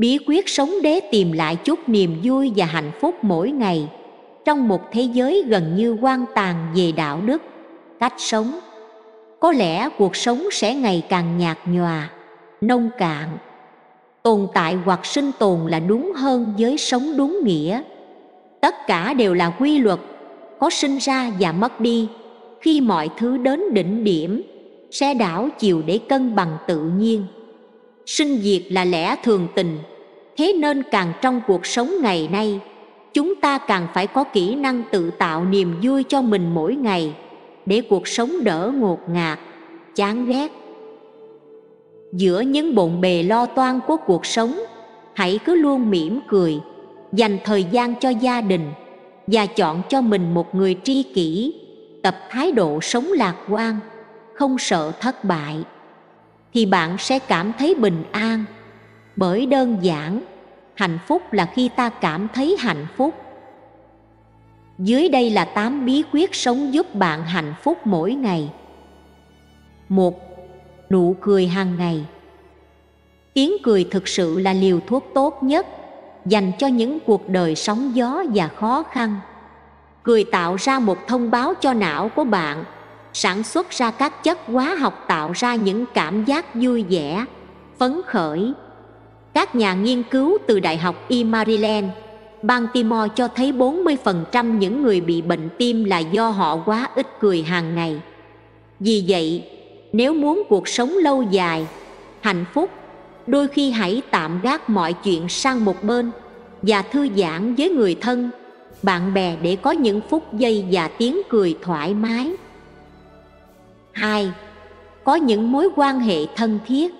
bí quyết sống để tìm lại chút niềm vui và hạnh phúc mỗi ngày trong một thế giới gần như quan tàn về đạo đức cách sống có lẽ cuộc sống sẽ ngày càng nhạt nhòa nông cạn tồn tại hoặc sinh tồn là đúng hơn với sống đúng nghĩa tất cả đều là quy luật có sinh ra và mất đi khi mọi thứ đến đỉnh điểm sẽ đảo chiều để cân bằng tự nhiên sinh diệt là lẽ thường tình thế nên càng trong cuộc sống ngày nay chúng ta càng phải có kỹ năng tự tạo niềm vui cho mình mỗi ngày để cuộc sống đỡ ngột ngạt chán ghét giữa những bộn bề lo toan của cuộc sống hãy cứ luôn mỉm cười dành thời gian cho gia đình và chọn cho mình một người tri kỷ tập thái độ sống lạc quan không sợ thất bại thì bạn sẽ cảm thấy bình an bởi đơn giản hạnh phúc là khi ta cảm thấy hạnh phúc dưới đây là 8 bí quyết sống giúp bạn hạnh phúc mỗi ngày. 1. Nụ cười hàng ngày. Tiếng cười thực sự là liều thuốc tốt nhất dành cho những cuộc đời sóng gió và khó khăn. Cười tạo ra một thông báo cho não của bạn, sản xuất ra các chất hóa học tạo ra những cảm giác vui vẻ, phấn khởi, các nhà nghiên cứu từ Đại học E. Maryland, Baltimore cho thấy 40% những người bị bệnh tim là do họ quá ít cười hàng ngày. Vì vậy, nếu muốn cuộc sống lâu dài, hạnh phúc, đôi khi hãy tạm gác mọi chuyện sang một bên và thư giãn với người thân, bạn bè để có những phút giây và tiếng cười thoải mái. 2. Có những mối quan hệ thân thiết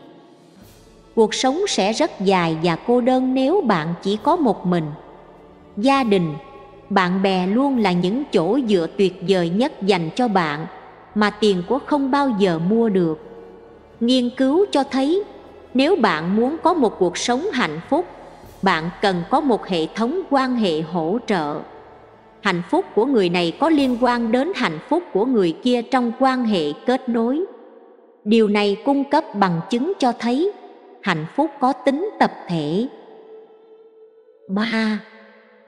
cuộc sống sẽ rất dài và cô đơn nếu bạn chỉ có một mình gia đình bạn bè luôn là những chỗ dựa tuyệt vời nhất dành cho bạn mà tiền của không bao giờ mua được nghiên cứu cho thấy nếu bạn muốn có một cuộc sống hạnh phúc bạn cần có một hệ thống quan hệ hỗ trợ hạnh phúc của người này có liên quan đến hạnh phúc của người kia trong quan hệ kết nối điều này cung cấp bằng chứng cho thấy hạnh phúc có tính tập thể. ba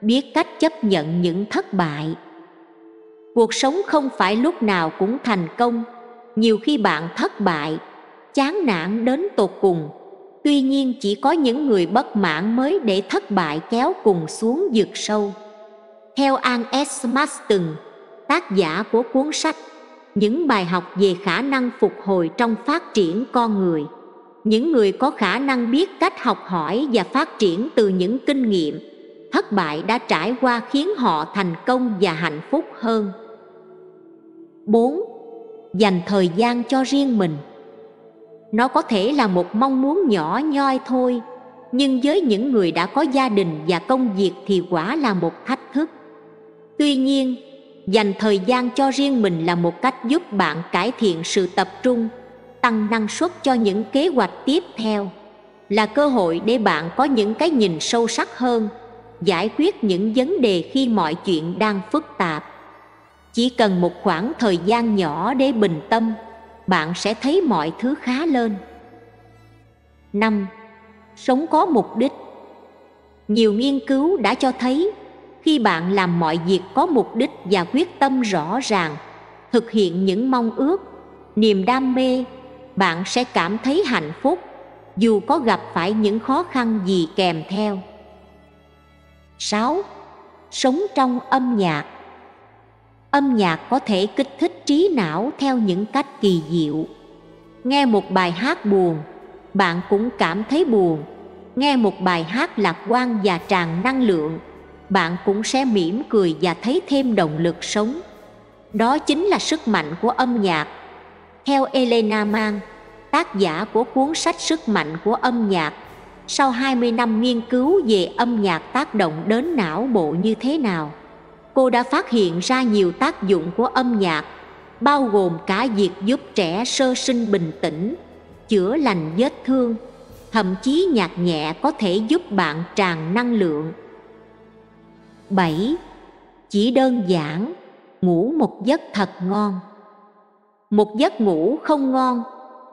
Biết cách chấp nhận những thất bại. Cuộc sống không phải lúc nào cũng thành công, nhiều khi bạn thất bại, chán nản đến tột cùng. Tuy nhiên chỉ có những người bất mãn mới để thất bại kéo cùng xuống vực sâu. Theo An S. Maston, tác giả của cuốn sách Những bài học về khả năng phục hồi trong phát triển con người những người có khả năng biết cách học hỏi và phát triển từ những kinh nghiệm thất bại đã trải qua khiến họ thành công và hạnh phúc hơn 4. Dành thời gian cho riêng mình Nó có thể là một mong muốn nhỏ nhoi thôi Nhưng với những người đã có gia đình và công việc thì quả là một thách thức Tuy nhiên, dành thời gian cho riêng mình là một cách giúp bạn cải thiện sự tập trung tăng năng suất cho những kế hoạch tiếp theo là cơ hội để bạn có những cái nhìn sâu sắc hơn giải quyết những vấn đề khi mọi chuyện đang phức tạp chỉ cần một khoảng thời gian nhỏ để bình tâm bạn sẽ thấy mọi thứ khá lên năm Sống có mục đích Nhiều nghiên cứu đã cho thấy khi bạn làm mọi việc có mục đích và quyết tâm rõ ràng thực hiện những mong ước niềm đam mê bạn sẽ cảm thấy hạnh phúc dù có gặp phải những khó khăn gì kèm theo 6. Sống trong âm nhạc Âm nhạc có thể kích thích trí não theo những cách kỳ diệu Nghe một bài hát buồn, bạn cũng cảm thấy buồn Nghe một bài hát lạc quan và tràn năng lượng Bạn cũng sẽ mỉm cười và thấy thêm động lực sống Đó chính là sức mạnh của âm nhạc theo Elena Mang, tác giả của cuốn sách Sức mạnh của âm nhạc, sau 20 năm nghiên cứu về âm nhạc tác động đến não bộ như thế nào, cô đã phát hiện ra nhiều tác dụng của âm nhạc, bao gồm cả việc giúp trẻ sơ sinh bình tĩnh, chữa lành vết thương, thậm chí nhạc nhẹ có thể giúp bạn tràn năng lượng. 7. Chỉ đơn giản, ngủ một giấc thật ngon một giấc ngủ không ngon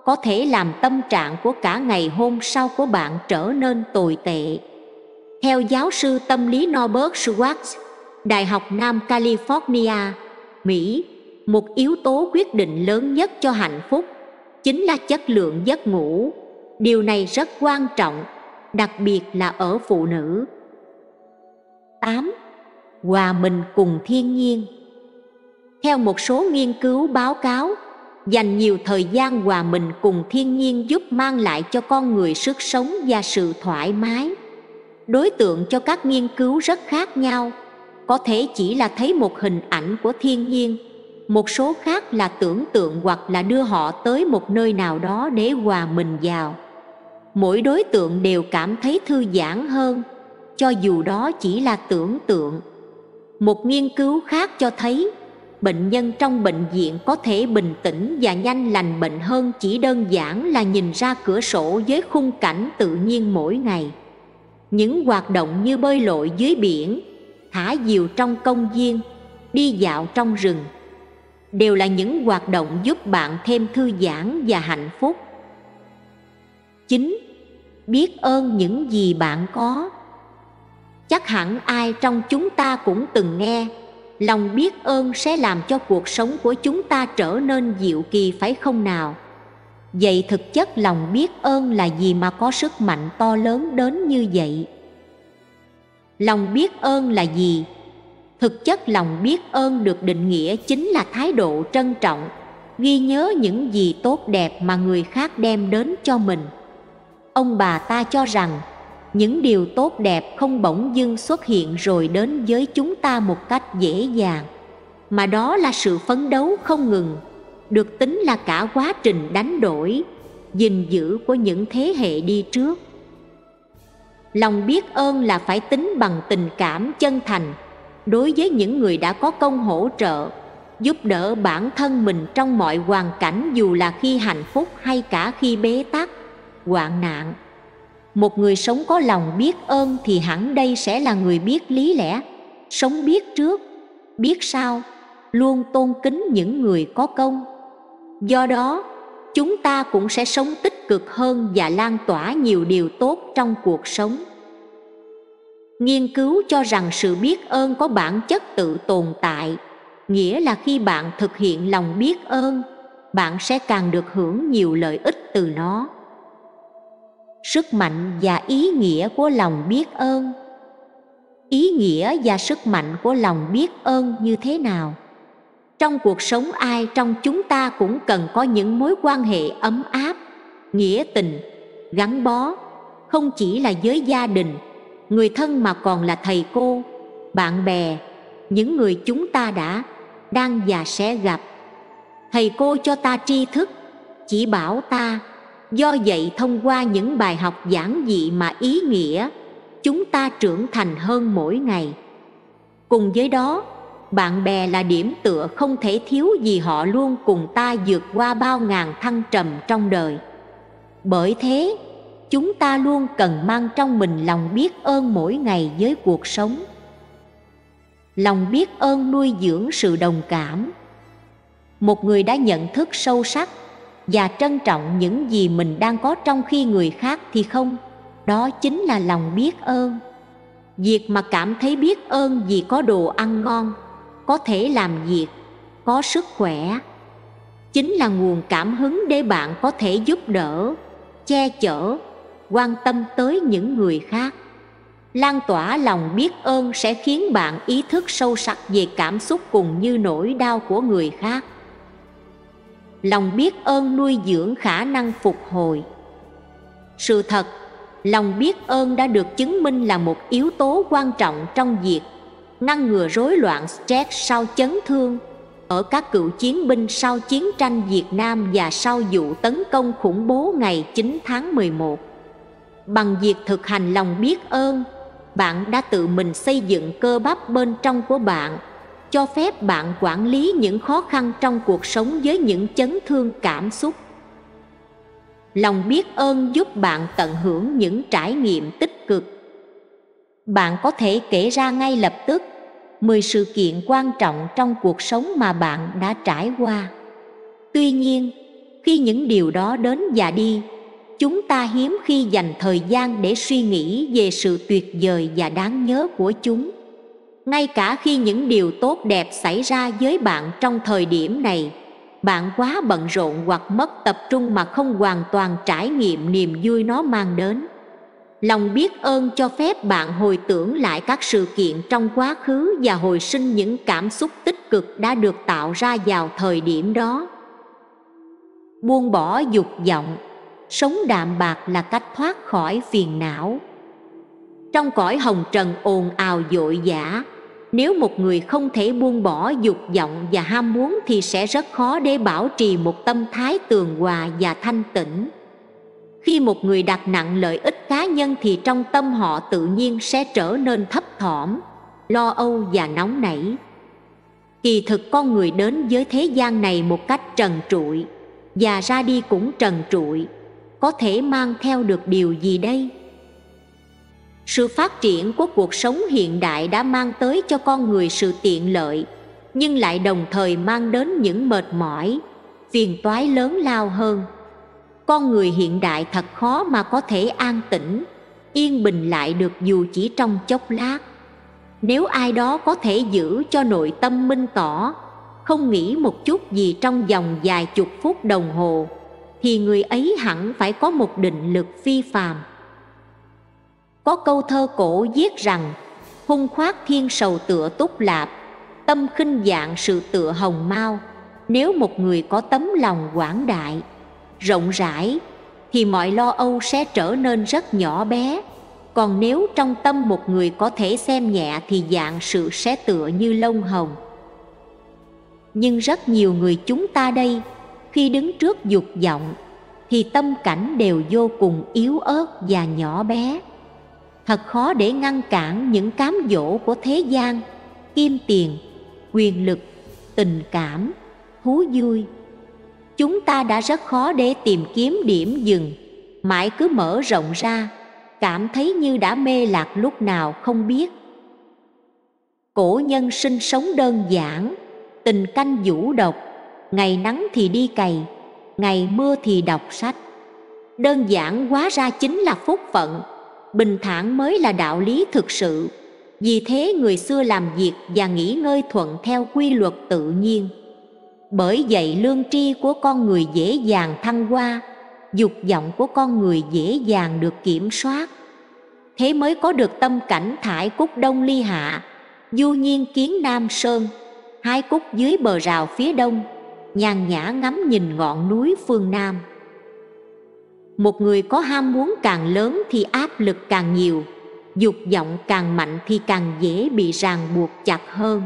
có thể làm tâm trạng của cả ngày hôm sau của bạn trở nên tồi tệ theo giáo sư tâm lý norbert schwartz đại học nam california mỹ một yếu tố quyết định lớn nhất cho hạnh phúc chính là chất lượng giấc ngủ điều này rất quan trọng đặc biệt là ở phụ nữ 8. Hòa mình cùng thiên nhiên Theo một số nghiên cứu báo cáo, dành nhiều thời gian hòa mình cùng thiên nhiên giúp mang lại cho con người sức sống và sự thoải mái đối tượng cho các nghiên cứu rất khác nhau có thể chỉ là thấy một hình ảnh của thiên nhiên một số khác là tưởng tượng hoặc là đưa họ tới một nơi nào đó để hòa mình vào mỗi đối tượng đều cảm thấy thư giãn hơn cho dù đó chỉ là tưởng tượng một nghiên cứu khác cho thấy bệnh nhân trong bệnh viện có thể bình tĩnh và nhanh lành bệnh hơn chỉ đơn giản là nhìn ra cửa sổ với khung cảnh tự nhiên mỗi ngày những hoạt động như bơi lội dưới biển thả diều trong công viên đi dạo trong rừng đều là những hoạt động giúp bạn thêm thư giãn và hạnh phúc chín biết ơn những gì bạn có chắc hẳn ai trong chúng ta cũng từng nghe lòng biết ơn sẽ làm cho cuộc sống của chúng ta trở nên dịu kỳ phải không nào vậy thực chất lòng biết ơn là gì mà có sức mạnh to lớn đến như vậy lòng biết ơn là gì thực chất lòng biết ơn được định nghĩa chính là thái độ trân trọng ghi nhớ những gì tốt đẹp mà người khác đem đến cho mình ông bà ta cho rằng những điều tốt đẹp không bỗng dưng xuất hiện rồi đến với chúng ta một cách dễ dàng mà đó là sự phấn đấu không ngừng được tính là cả quá trình đánh đổi gìn giữ của những thế hệ đi trước lòng biết ơn là phải tính bằng tình cảm chân thành đối với những người đã có công hỗ trợ giúp đỡ bản thân mình trong mọi hoàn cảnh dù là khi hạnh phúc hay cả khi bế tắc hoạn nạn một người sống có lòng biết ơn thì hẳn đây sẽ là người biết lý lẽ sống biết trước biết sau luôn tôn kính những người có công do đó chúng ta cũng sẽ sống tích cực hơn và lan tỏa nhiều điều tốt trong cuộc sống nghiên cứu cho rằng sự biết ơn có bản chất tự tồn tại nghĩa là khi bạn thực hiện lòng biết ơn bạn sẽ càng được hưởng nhiều lợi ích từ nó sức mạnh và ý nghĩa của lòng biết ơn ý nghĩa và sức mạnh của lòng biết ơn như thế nào trong cuộc sống ai trong chúng ta cũng cần có những mối quan hệ ấm áp nghĩa tình gắn bó không chỉ là với gia đình người thân mà còn là thầy cô bạn bè những người chúng ta đã đang và sẽ gặp thầy cô cho ta tri thức chỉ bảo ta do vậy thông qua những bài học giản dị mà ý nghĩa chúng ta trưởng thành hơn mỗi ngày cùng với đó bạn bè là điểm tựa không thể thiếu vì họ luôn cùng ta vượt qua bao ngàn thăng trầm trong đời bởi thế chúng ta luôn cần mang trong mình lòng biết ơn mỗi ngày với cuộc sống lòng biết ơn nuôi dưỡng sự đồng cảm một người đã nhận thức sâu sắc và trân trọng những gì mình đang có trong khi người khác thì không đó chính là lòng biết ơn việc mà cảm thấy biết ơn vì có đồ ăn ngon có thể làm việc có sức khỏe chính là nguồn cảm hứng để bạn có thể giúp đỡ che chở quan tâm tới những người khác lan tỏa lòng biết ơn sẽ khiến bạn ý thức sâu sắc về cảm xúc cùng như nỗi đau của người khác lòng biết ơn nuôi dưỡng khả năng phục hồi sự thật lòng biết ơn đã được chứng minh là một yếu tố quan trọng trong việc ngăn ngừa rối loạn stress sau chấn thương ở các cựu chiến binh sau chiến tranh Việt Nam và sau vụ tấn công khủng bố ngày 9 tháng 11. Bằng việc thực hành lòng biết ơn, bạn đã tự mình xây dựng cơ bắp bên trong của bạn cho phép bạn quản lý những khó khăn trong cuộc sống với những chấn thương cảm xúc lòng biết ơn giúp bạn tận hưởng những trải nghiệm tích cực bạn có thể kể ra ngay lập tức 10 sự kiện quan trọng trong cuộc sống mà bạn đã trải qua tuy nhiên khi những điều đó đến và đi chúng ta hiếm khi dành thời gian để suy nghĩ về sự tuyệt vời và đáng nhớ của chúng ngay cả khi những điều tốt đẹp xảy ra với bạn trong thời điểm này bạn quá bận rộn hoặc mất tập trung mà không hoàn toàn trải nghiệm niềm vui nó mang đến lòng biết ơn cho phép bạn hồi tưởng lại các sự kiện trong quá khứ và hồi sinh những cảm xúc tích cực đã được tạo ra vào thời điểm đó buông bỏ dục vọng sống đạm bạc là cách thoát khỏi phiền não trong cõi hồng trần ồn ào dội dã nếu một người không thể buông bỏ dục vọng và ham muốn thì sẽ rất khó để bảo trì một tâm thái tường hòa và thanh tịnh khi một người đặt nặng lợi ích cá nhân thì trong tâm họ tự nhiên sẽ trở nên thấp thỏm lo âu và nóng nảy kỳ thực con người đến với thế gian này một cách trần trụi và ra đi cũng trần trụi có thể mang theo được điều gì đây sự phát triển của cuộc sống hiện đại đã mang tới cho con người sự tiện lợi nhưng lại đồng thời mang đến những mệt mỏi phiền toái lớn lao hơn con người hiện đại thật khó mà có thể an tĩnh yên bình lại được dù chỉ trong chốc lát nếu ai đó có thể giữ cho nội tâm minh tỏ không nghĩ một chút gì trong vòng vài chục phút đồng hồ thì người ấy hẳn phải có một định lực phi phàm có câu thơ cổ viết rằng Hung khoác thiên sầu tựa túc lạp Tâm khinh dạng sự tựa hồng mau Nếu một người có tấm lòng quảng đại Rộng rãi Thì mọi lo âu sẽ trở nên rất nhỏ bé Còn nếu trong tâm một người có thể xem nhẹ Thì dạng sự sẽ tựa như lông hồng Nhưng rất nhiều người chúng ta đây Khi đứng trước dục vọng Thì tâm cảnh đều vô cùng yếu ớt và nhỏ bé thật khó để ngăn cản những cám dỗ của thế gian kim tiền quyền lực tình cảm thú vui chúng ta đã rất khó để tìm kiếm điểm dừng mãi cứ mở rộng ra cảm thấy như đã mê lạc lúc nào không biết cổ nhân sinh sống đơn giản tình canh vũ độc ngày nắng thì đi cày ngày mưa thì đọc sách đơn giản quá ra chính là phúc phận bình thản mới là đạo lý thực sự vì thế người xưa làm việc và nghỉ ngơi thuận theo quy luật tự nhiên bởi vậy lương tri của con người dễ dàng thăng hoa dục vọng của con người dễ dàng được kiểm soát thế mới có được tâm cảnh thải cúc đông ly hạ du nhiên kiến nam sơn hai cúc dưới bờ rào phía đông nhàn nhã ngắm nhìn ngọn núi phương nam một người có ham muốn càng lớn thì áp lực càng nhiều dục vọng càng mạnh thì càng dễ bị ràng buộc chặt hơn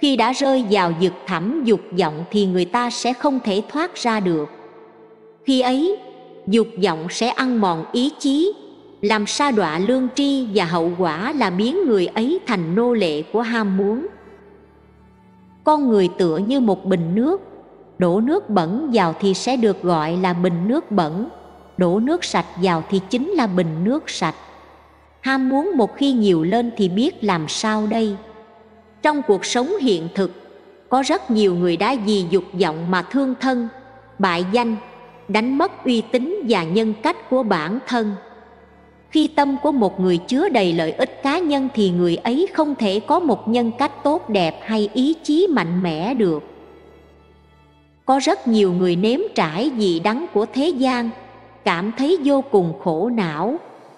khi đã rơi vào vực thẳm dục vọng thì người ta sẽ không thể thoát ra được khi ấy dục vọng sẽ ăn mòn ý chí làm sa đọa lương tri và hậu quả là biến người ấy thành nô lệ của ham muốn con người tựa như một bình nước đổ nước bẩn vào thì sẽ được gọi là bình nước bẩn đổ nước sạch vào thì chính là bình nước sạch ham muốn một khi nhiều lên thì biết làm sao đây trong cuộc sống hiện thực có rất nhiều người đã vì dục vọng mà thương thân bại danh đánh mất uy tín và nhân cách của bản thân khi tâm của một người chứa đầy lợi ích cá nhân thì người ấy không thể có một nhân cách tốt đẹp hay ý chí mạnh mẽ được có rất nhiều người nếm trải vị đắng của thế gian cảm thấy vô cùng khổ não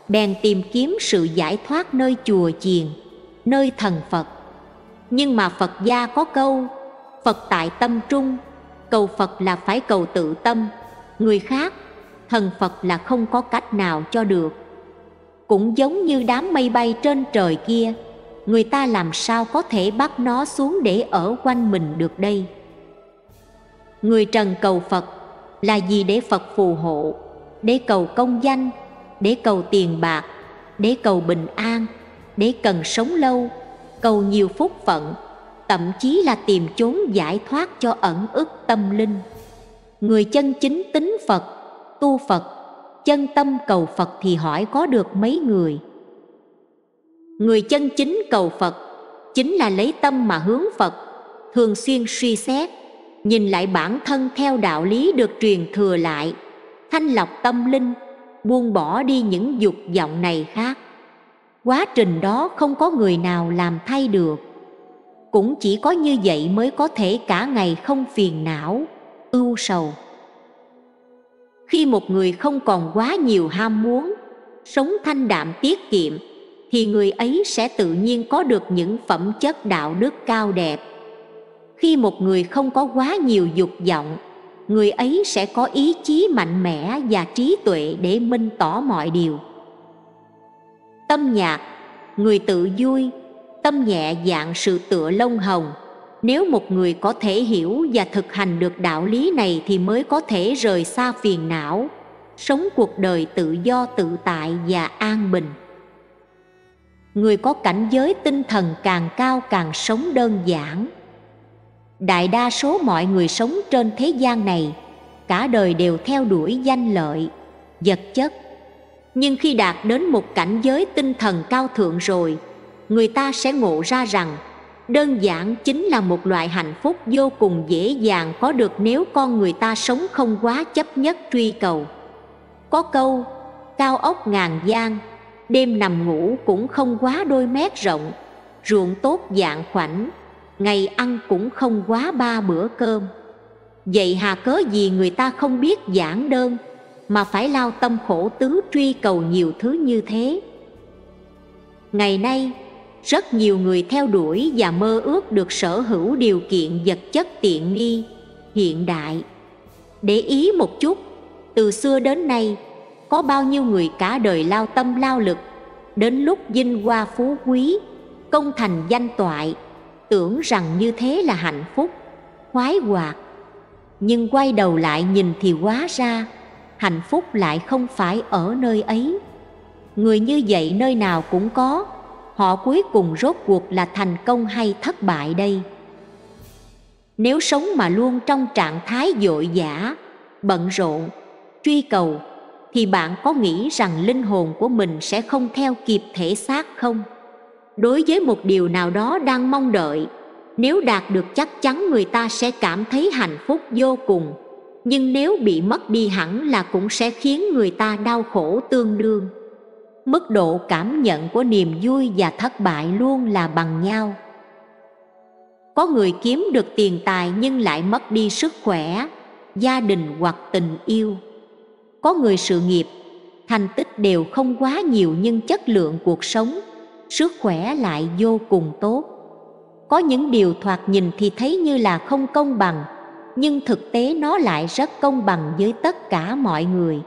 bèn tìm kiếm sự giải thoát nơi chùa chiền nơi thần phật nhưng mà phật gia có câu phật tại tâm trung cầu phật là phải cầu tự tâm người khác thần phật là không có cách nào cho được cũng giống như đám mây bay trên trời kia người ta làm sao có thể bắt nó xuống để ở quanh mình được đây người trần cầu phật là gì để phật phù hộ để cầu công danh để cầu tiền bạc để cầu bình an để cần sống lâu cầu nhiều phúc phận thậm chí là tìm chốn giải thoát cho ẩn ức tâm linh người chân chính tính phật tu phật chân tâm cầu phật thì hỏi có được mấy người người chân chính cầu phật chính là lấy tâm mà hướng phật thường xuyên suy xét nhìn lại bản thân theo đạo lý được truyền thừa lại thanh lọc tâm linh buông bỏ đi những dục vọng này khác quá trình đó không có người nào làm thay được cũng chỉ có như vậy mới có thể cả ngày không phiền não ưu sầu khi một người không còn quá nhiều ham muốn sống thanh đạm tiết kiệm thì người ấy sẽ tự nhiên có được những phẩm chất đạo đức cao đẹp khi một người không có quá nhiều dục vọng người ấy sẽ có ý chí mạnh mẽ và trí tuệ để minh tỏ mọi điều tâm nhạc người tự vui tâm nhẹ dạng sự tựa lông hồng nếu một người có thể hiểu và thực hành được đạo lý này thì mới có thể rời xa phiền não sống cuộc đời tự do tự tại và an bình người có cảnh giới tinh thần càng cao càng sống đơn giản đại đa số mọi người sống trên thế gian này cả đời đều theo đuổi danh lợi vật chất nhưng khi đạt đến một cảnh giới tinh thần cao thượng rồi người ta sẽ ngộ ra rằng đơn giản chính là một loại hạnh phúc vô cùng dễ dàng có được nếu con người ta sống không quá chấp nhất truy cầu có câu cao ốc ngàn gian đêm nằm ngủ cũng không quá đôi mét rộng ruộng tốt dạng khoảnh ngày ăn cũng không quá ba bữa cơm vậy hà cớ gì người ta không biết giản đơn mà phải lao tâm khổ tứ truy cầu nhiều thứ như thế ngày nay rất nhiều người theo đuổi và mơ ước được sở hữu điều kiện vật chất tiện nghi hiện đại để ý một chút từ xưa đến nay có bao nhiêu người cả đời lao tâm lao lực đến lúc vinh hoa phú quý công thành danh toại tưởng rằng như thế là hạnh phúc khoái hoạt nhưng quay đầu lại nhìn thì hóa ra hạnh phúc lại không phải ở nơi ấy người như vậy nơi nào cũng có họ cuối cùng rốt cuộc là thành công hay thất bại đây nếu sống mà luôn trong trạng thái dội dã bận rộn truy cầu thì bạn có nghĩ rằng linh hồn của mình sẽ không theo kịp thể xác không đối với một điều nào đó đang mong đợi nếu đạt được chắc chắn người ta sẽ cảm thấy hạnh phúc vô cùng nhưng nếu bị mất đi hẳn là cũng sẽ khiến người ta đau khổ tương đương mức độ cảm nhận của niềm vui và thất bại luôn là bằng nhau có người kiếm được tiền tài nhưng lại mất đi sức khỏe gia đình hoặc tình yêu có người sự nghiệp thành tích đều không quá nhiều nhưng chất lượng cuộc sống sức khỏe lại vô cùng tốt có những điều thoạt nhìn thì thấy như là không công bằng nhưng thực tế nó lại rất công bằng với tất cả mọi người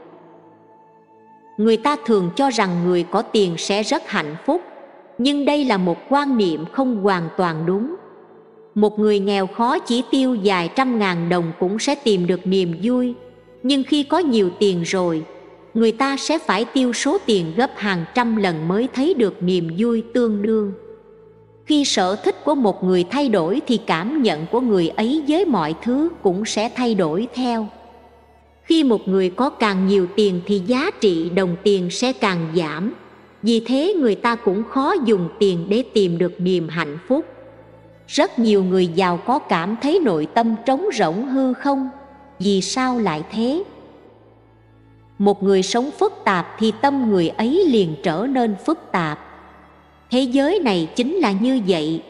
người ta thường cho rằng người có tiền sẽ rất hạnh phúc nhưng đây là một quan niệm không hoàn toàn đúng một người nghèo khó chỉ tiêu vài trăm ngàn đồng cũng sẽ tìm được niềm vui nhưng khi có nhiều tiền rồi người ta sẽ phải tiêu số tiền gấp hàng trăm lần mới thấy được niềm vui tương đương khi sở thích của một người thay đổi thì cảm nhận của người ấy với mọi thứ cũng sẽ thay đổi theo khi một người có càng nhiều tiền thì giá trị đồng tiền sẽ càng giảm vì thế người ta cũng khó dùng tiền để tìm được niềm hạnh phúc rất nhiều người giàu có cảm thấy nội tâm trống rỗng hư không vì sao lại thế một người sống phức tạp thì tâm người ấy liền trở nên phức tạp thế giới này chính là như vậy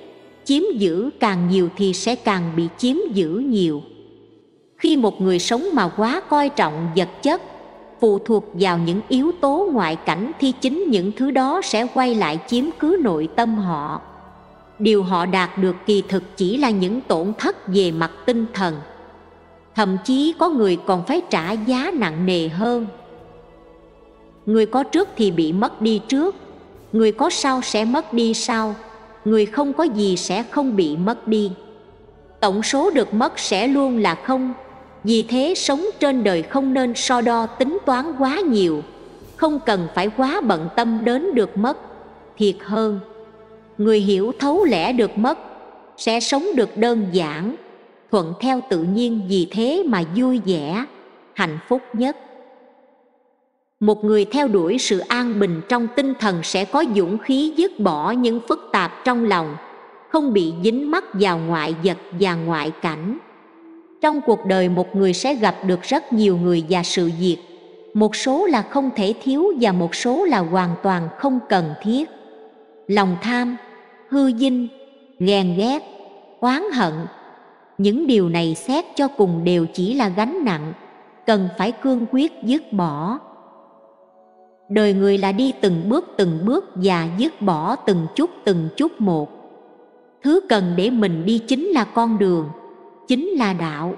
chiếm giữ càng nhiều thì sẽ càng bị chiếm giữ nhiều khi một người sống mà quá coi trọng vật chất phụ thuộc vào những yếu tố ngoại cảnh thì chính những thứ đó sẽ quay lại chiếm cứ nội tâm họ điều họ đạt được kỳ thực chỉ là những tổn thất về mặt tinh thần thậm chí có người còn phải trả giá nặng nề hơn người có trước thì bị mất đi trước người có sau sẽ mất đi sau người không có gì sẽ không bị mất đi tổng số được mất sẽ luôn là không vì thế sống trên đời không nên so đo tính toán quá nhiều không cần phải quá bận tâm đến được mất thiệt hơn người hiểu thấu lẽ được mất sẽ sống được đơn giản thuận theo tự nhiên vì thế mà vui vẻ hạnh phúc nhất một người theo đuổi sự an bình trong tinh thần sẽ có dũng khí dứt bỏ những phức tạp trong lòng không bị dính mắc vào ngoại vật và ngoại cảnh trong cuộc đời một người sẽ gặp được rất nhiều người và sự việc một số là không thể thiếu và một số là hoàn toàn không cần thiết lòng tham hư dinh ghen ghét oán hận những điều này xét cho cùng đều chỉ là gánh nặng cần phải cương quyết dứt bỏ đời người là đi từng bước từng bước và dứt bỏ từng chút từng chút một thứ cần để mình đi chính là con đường chính là đạo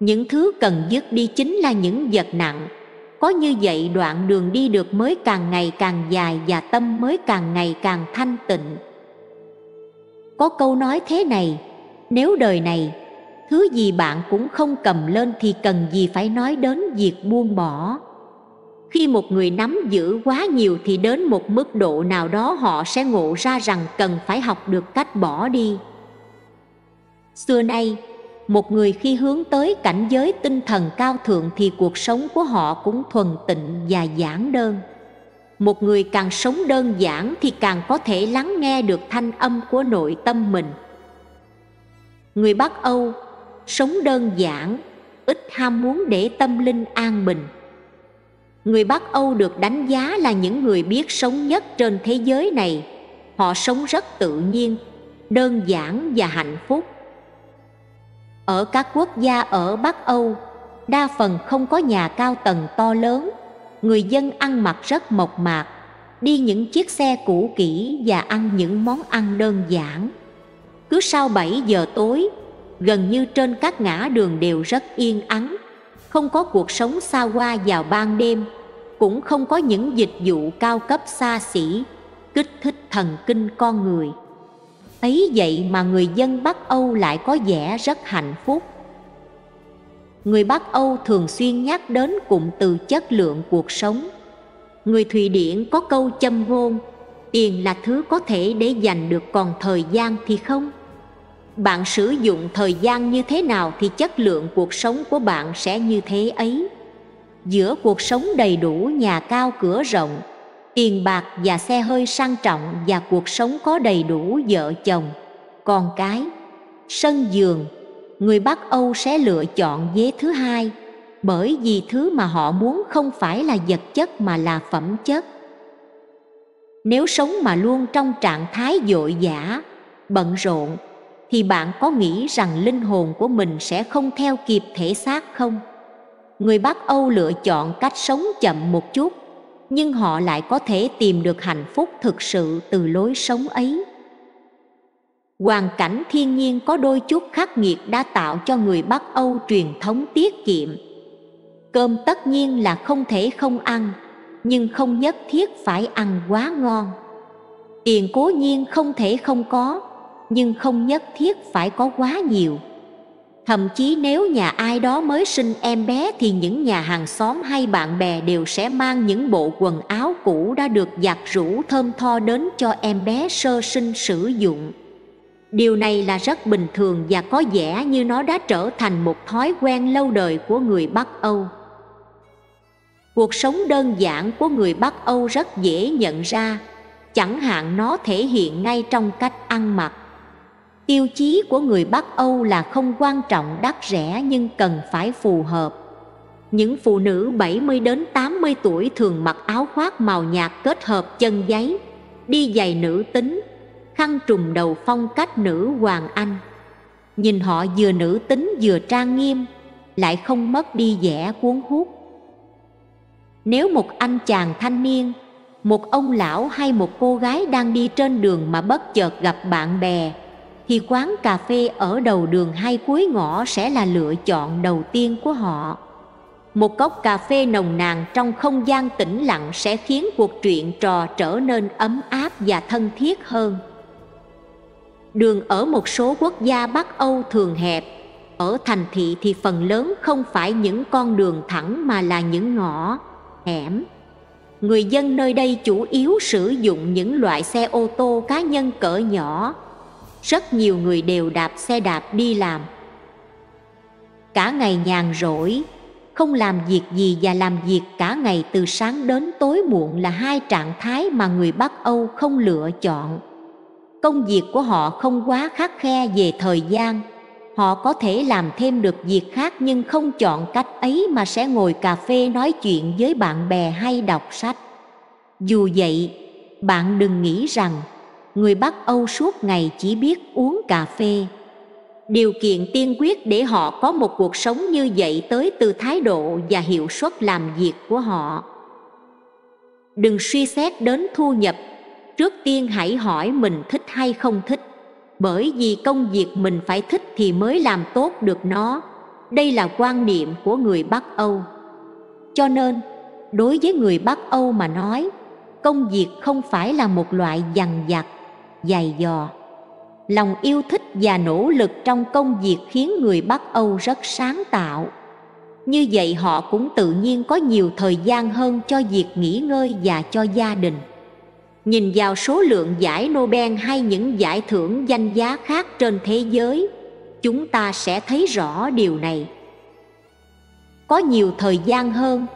những thứ cần dứt đi chính là những vật nặng có như vậy đoạn đường đi được mới càng ngày càng dài và tâm mới càng ngày càng thanh tịnh có câu nói thế này nếu đời này thứ gì bạn cũng không cầm lên thì cần gì phải nói đến việc buông bỏ khi một người nắm giữ quá nhiều thì đến một mức độ nào đó họ sẽ ngộ ra rằng cần phải học được cách bỏ đi xưa nay một người khi hướng tới cảnh giới tinh thần cao thượng thì cuộc sống của họ cũng thuần tịnh và giản đơn một người càng sống đơn giản thì càng có thể lắng nghe được thanh âm của nội tâm mình người bắc âu sống đơn giản ít ham muốn để tâm linh an bình người bắc âu được đánh giá là những người biết sống nhất trên thế giới này họ sống rất tự nhiên đơn giản và hạnh phúc ở các quốc gia ở bắc âu đa phần không có nhà cao tầng to lớn người dân ăn mặc rất mộc mạc đi những chiếc xe cũ kỹ và ăn những món ăn đơn giản cứ sau 7 giờ tối gần như trên các ngã đường đều rất yên ắng không có cuộc sống xa hoa vào ban đêm, cũng không có những dịch vụ cao cấp xa xỉ, kích thích thần kinh con người. Ấy vậy mà người dân Bắc Âu lại có vẻ rất hạnh phúc. Người Bắc Âu thường xuyên nhắc đến cụm từ chất lượng cuộc sống. Người Thụy Điển có câu châm ngôn, tiền là thứ có thể để dành được còn thời gian thì không bạn sử dụng thời gian như thế nào thì chất lượng cuộc sống của bạn sẽ như thế ấy giữa cuộc sống đầy đủ nhà cao cửa rộng tiền bạc và xe hơi sang trọng và cuộc sống có đầy đủ vợ chồng con cái sân giường người bắc âu sẽ lựa chọn vế thứ hai bởi vì thứ mà họ muốn không phải là vật chất mà là phẩm chất nếu sống mà luôn trong trạng thái vội vã bận rộn thì bạn có nghĩ rằng linh hồn của mình sẽ không theo kịp thể xác không người bắc âu lựa chọn cách sống chậm một chút nhưng họ lại có thể tìm được hạnh phúc thực sự từ lối sống ấy hoàn cảnh thiên nhiên có đôi chút khắc nghiệt đã tạo cho người bắc âu truyền thống tiết kiệm cơm tất nhiên là không thể không ăn nhưng không nhất thiết phải ăn quá ngon tiền cố nhiên không thể không có nhưng không nhất thiết phải có quá nhiều thậm chí nếu nhà ai đó mới sinh em bé thì những nhà hàng xóm hay bạn bè đều sẽ mang những bộ quần áo cũ đã được giặt rũ thơm tho đến cho em bé sơ sinh sử dụng điều này là rất bình thường và có vẻ như nó đã trở thành một thói quen lâu đời của người bắc âu cuộc sống đơn giản của người bắc âu rất dễ nhận ra chẳng hạn nó thể hiện ngay trong cách ăn mặc tiêu chí của người bắc âu là không quan trọng đắt rẻ nhưng cần phải phù hợp những phụ nữ 70 đến 80 tuổi thường mặc áo khoác màu nhạt kết hợp chân giấy, đi giày nữ tính, khăn trùm đầu phong cách nữ Hoàng Anh. Nhìn họ vừa nữ tính vừa trang nghiêm, lại không mất đi vẻ cuốn hút. Nếu một anh chàng thanh niên, một ông lão hay một cô gái đang đi trên đường mà bất chợt gặp bạn bè, thì quán cà phê ở đầu đường hay cuối ngõ sẽ là lựa chọn đầu tiên của họ một cốc cà phê nồng nàn trong không gian tĩnh lặng sẽ khiến cuộc chuyện trò trở nên ấm áp và thân thiết hơn đường ở một số quốc gia bắc âu thường hẹp ở thành thị thì phần lớn không phải những con đường thẳng mà là những ngõ hẻm người dân nơi đây chủ yếu sử dụng những loại xe ô tô cá nhân cỡ nhỏ rất nhiều người đều đạp xe đạp đi làm cả ngày nhàn rỗi không làm việc gì và làm việc cả ngày từ sáng đến tối muộn là hai trạng thái mà người bắc âu không lựa chọn công việc của họ không quá khắc khe về thời gian họ có thể làm thêm được việc khác nhưng không chọn cách ấy mà sẽ ngồi cà phê nói chuyện với bạn bè hay đọc sách dù vậy bạn đừng nghĩ rằng người Bắc Âu suốt ngày chỉ biết uống cà phê. Điều kiện tiên quyết để họ có một cuộc sống như vậy tới từ thái độ và hiệu suất làm việc của họ. Đừng suy xét đến thu nhập, trước tiên hãy hỏi mình thích hay không thích, bởi vì công việc mình phải thích thì mới làm tốt được nó. Đây là quan niệm của người Bắc Âu. Cho nên, đối với người Bắc Âu mà nói, công việc không phải là một loại dằn vặt dài dò lòng yêu thích và nỗ lực trong công việc khiến người bắc âu rất sáng tạo như vậy họ cũng tự nhiên có nhiều thời gian hơn cho việc nghỉ ngơi và cho gia đình nhìn vào số lượng giải nobel hay những giải thưởng danh giá khác trên thế giới chúng ta sẽ thấy rõ điều này có nhiều thời gian hơn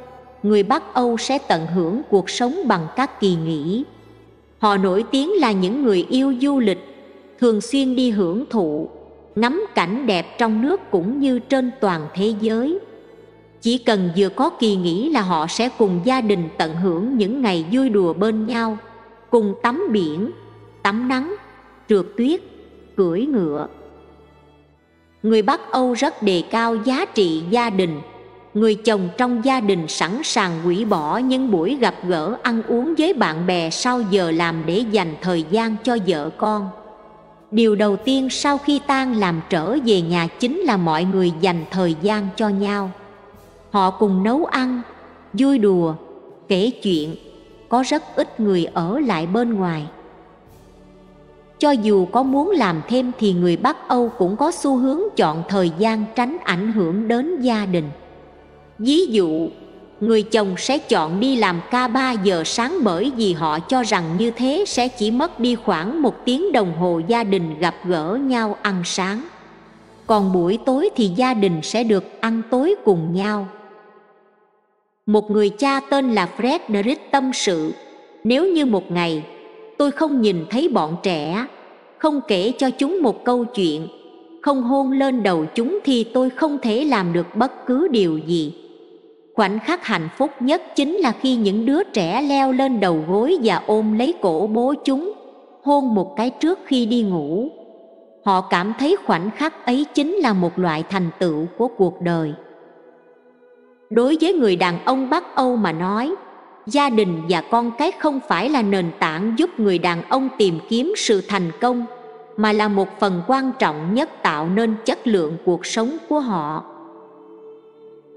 người bắc âu sẽ tận hưởng cuộc sống bằng các kỳ nghỉ Họ nổi tiếng là những người yêu du lịch, thường xuyên đi hưởng thụ, ngắm cảnh đẹp trong nước cũng như trên toàn thế giới. Chỉ cần vừa có kỳ nghỉ là họ sẽ cùng gia đình tận hưởng những ngày vui đùa bên nhau, cùng tắm biển, tắm nắng, trượt tuyết, cưỡi ngựa. Người Bắc Âu rất đề cao giá trị gia đình, người chồng trong gia đình sẵn sàng hủy bỏ những buổi gặp gỡ ăn uống với bạn bè sau giờ làm để dành thời gian cho vợ con điều đầu tiên sau khi tan làm trở về nhà chính là mọi người dành thời gian cho nhau họ cùng nấu ăn vui đùa kể chuyện có rất ít người ở lại bên ngoài cho dù có muốn làm thêm thì người bắc âu cũng có xu hướng chọn thời gian tránh ảnh hưởng đến gia đình Ví dụ, người chồng sẽ chọn đi làm ca 3 giờ sáng bởi vì họ cho rằng như thế sẽ chỉ mất đi khoảng một tiếng đồng hồ gia đình gặp gỡ nhau ăn sáng. Còn buổi tối thì gia đình sẽ được ăn tối cùng nhau. Một người cha tên là Frederick tâm sự, nếu như một ngày tôi không nhìn thấy bọn trẻ, không kể cho chúng một câu chuyện, không hôn lên đầu chúng thì tôi không thể làm được bất cứ điều gì khoảnh khắc hạnh phúc nhất chính là khi những đứa trẻ leo lên đầu gối và ôm lấy cổ bố chúng hôn một cái trước khi đi ngủ họ cảm thấy khoảnh khắc ấy chính là một loại thành tựu của cuộc đời đối với người đàn ông bắc âu mà nói gia đình và con cái không phải là nền tảng giúp người đàn ông tìm kiếm sự thành công mà là một phần quan trọng nhất tạo nên chất lượng cuộc sống của họ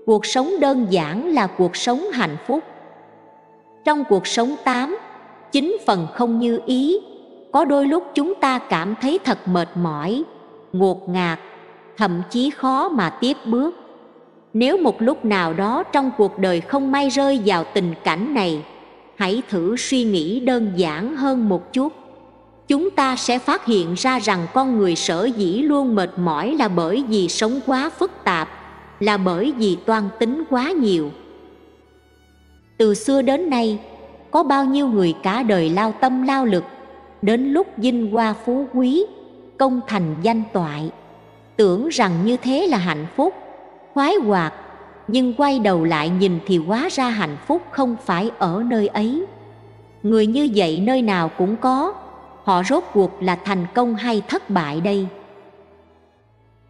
cuộc sống đơn giản là cuộc sống hạnh phúc trong cuộc sống tám chín phần không như ý có đôi lúc chúng ta cảm thấy thật mệt mỏi ngột ngạt thậm chí khó mà tiếp bước nếu một lúc nào đó trong cuộc đời không may rơi vào tình cảnh này hãy thử suy nghĩ đơn giản hơn một chút chúng ta sẽ phát hiện ra rằng con người sở dĩ luôn mệt mỏi là bởi vì sống quá phức tạp là bởi vì toan tính quá nhiều từ xưa đến nay có bao nhiêu người cả đời lao tâm lao lực đến lúc vinh hoa phú quý công thành danh toại tưởng rằng như thế là hạnh phúc khoái hoạt nhưng quay đầu lại nhìn thì hóa ra hạnh phúc không phải ở nơi ấy người như vậy nơi nào cũng có họ rốt cuộc là thành công hay thất bại đây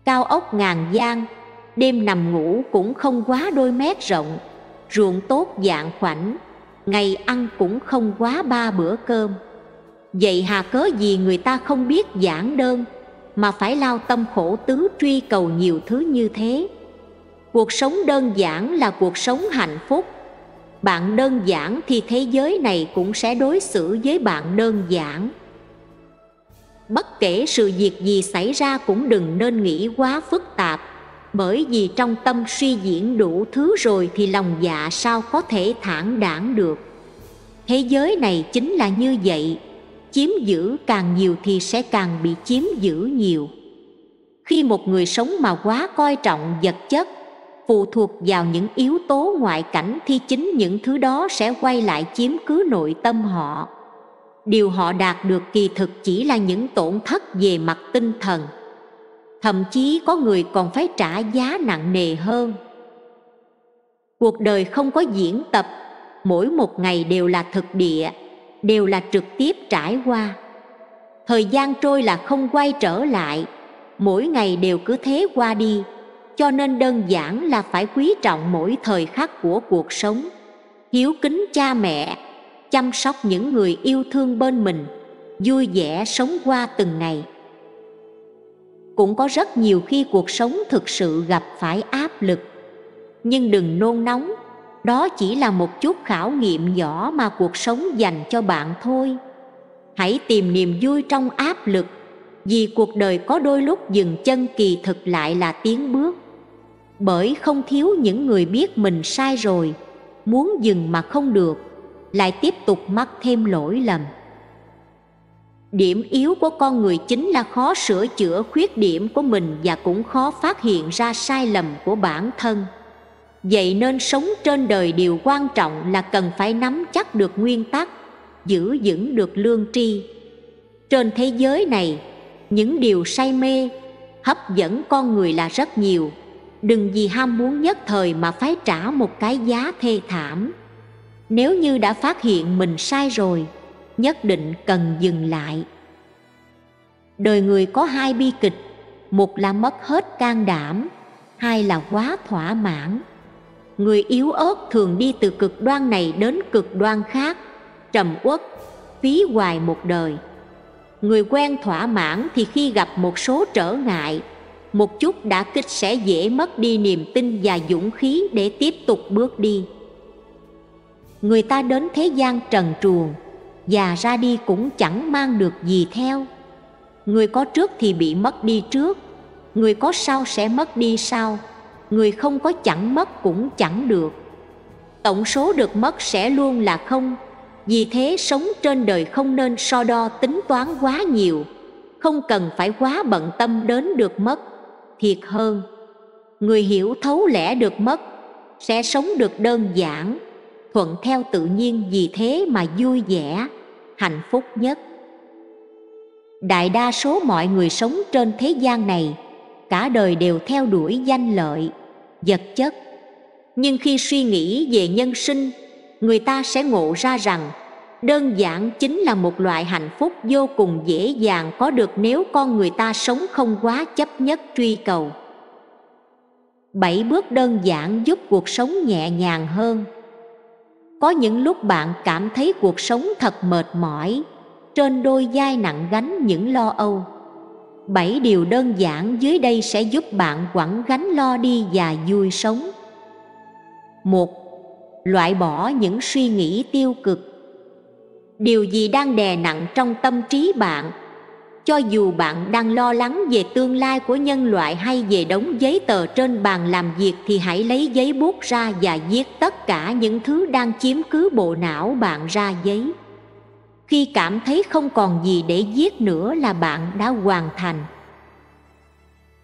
cao ốc ngàn gian đêm nằm ngủ cũng không quá đôi mét rộng ruộng tốt dạng khoảnh ngày ăn cũng không quá ba bữa cơm vậy hà cớ gì người ta không biết giản đơn mà phải lao tâm khổ tứ truy cầu nhiều thứ như thế cuộc sống đơn giản là cuộc sống hạnh phúc bạn đơn giản thì thế giới này cũng sẽ đối xử với bạn đơn giản bất kể sự việc gì xảy ra cũng đừng nên nghĩ quá phức tạp bởi vì trong tâm suy diễn đủ thứ rồi thì lòng dạ sao có thể thản đảng được thế giới này chính là như vậy chiếm giữ càng nhiều thì sẽ càng bị chiếm giữ nhiều khi một người sống mà quá coi trọng vật chất phụ thuộc vào những yếu tố ngoại cảnh thì chính những thứ đó sẽ quay lại chiếm cứ nội tâm họ điều họ đạt được kỳ thực chỉ là những tổn thất về mặt tinh thần thậm chí có người còn phải trả giá nặng nề hơn cuộc đời không có diễn tập mỗi một ngày đều là thực địa đều là trực tiếp trải qua thời gian trôi là không quay trở lại mỗi ngày đều cứ thế qua đi cho nên đơn giản là phải quý trọng mỗi thời khắc của cuộc sống hiếu kính cha mẹ chăm sóc những người yêu thương bên mình vui vẻ sống qua từng ngày cũng có rất nhiều khi cuộc sống thực sự gặp phải áp lực nhưng đừng nôn nóng đó chỉ là một chút khảo nghiệm nhỏ mà cuộc sống dành cho bạn thôi hãy tìm niềm vui trong áp lực vì cuộc đời có đôi lúc dừng chân kỳ thực lại là tiến bước bởi không thiếu những người biết mình sai rồi muốn dừng mà không được lại tiếp tục mắc thêm lỗi lầm điểm yếu của con người chính là khó sửa chữa khuyết điểm của mình và cũng khó phát hiện ra sai lầm của bản thân vậy nên sống trên đời điều quan trọng là cần phải nắm chắc được nguyên tắc giữ vững được lương tri trên thế giới này những điều say mê hấp dẫn con người là rất nhiều đừng vì ham muốn nhất thời mà phải trả một cái giá thê thảm nếu như đã phát hiện mình sai rồi nhất định cần dừng lại đời người có hai bi kịch một là mất hết can đảm hai là quá thỏa mãn người yếu ớt thường đi từ cực đoan này đến cực đoan khác trầm uất phí hoài một đời người quen thỏa mãn thì khi gặp một số trở ngại một chút đã kích sẽ dễ mất đi niềm tin và dũng khí để tiếp tục bước đi người ta đến thế gian trần truồng và ra đi cũng chẳng mang được gì theo người có trước thì bị mất đi trước người có sau sẽ mất đi sau người không có chẳng mất cũng chẳng được tổng số được mất sẽ luôn là không vì thế sống trên đời không nên so đo tính toán quá nhiều không cần phải quá bận tâm đến được mất thiệt hơn người hiểu thấu lẽ được mất sẽ sống được đơn giản thuận theo tự nhiên vì thế mà vui vẻ hạnh phúc nhất đại đa số mọi người sống trên thế gian này cả đời đều theo đuổi danh lợi vật chất nhưng khi suy nghĩ về nhân sinh người ta sẽ ngộ ra rằng đơn giản chính là một loại hạnh phúc vô cùng dễ dàng có được nếu con người ta sống không quá chấp nhất truy cầu bảy bước đơn giản giúp cuộc sống nhẹ nhàng hơn có những lúc bạn cảm thấy cuộc sống thật mệt mỏi trên đôi vai nặng gánh những lo âu bảy điều đơn giản dưới đây sẽ giúp bạn quẳng gánh lo đi và vui sống một loại bỏ những suy nghĩ tiêu cực điều gì đang đè nặng trong tâm trí bạn cho dù bạn đang lo lắng về tương lai của nhân loại hay về đống giấy tờ trên bàn làm việc thì hãy lấy giấy bút ra và viết tất cả những thứ đang chiếm cứ bộ não bạn ra giấy khi cảm thấy không còn gì để viết nữa là bạn đã hoàn thành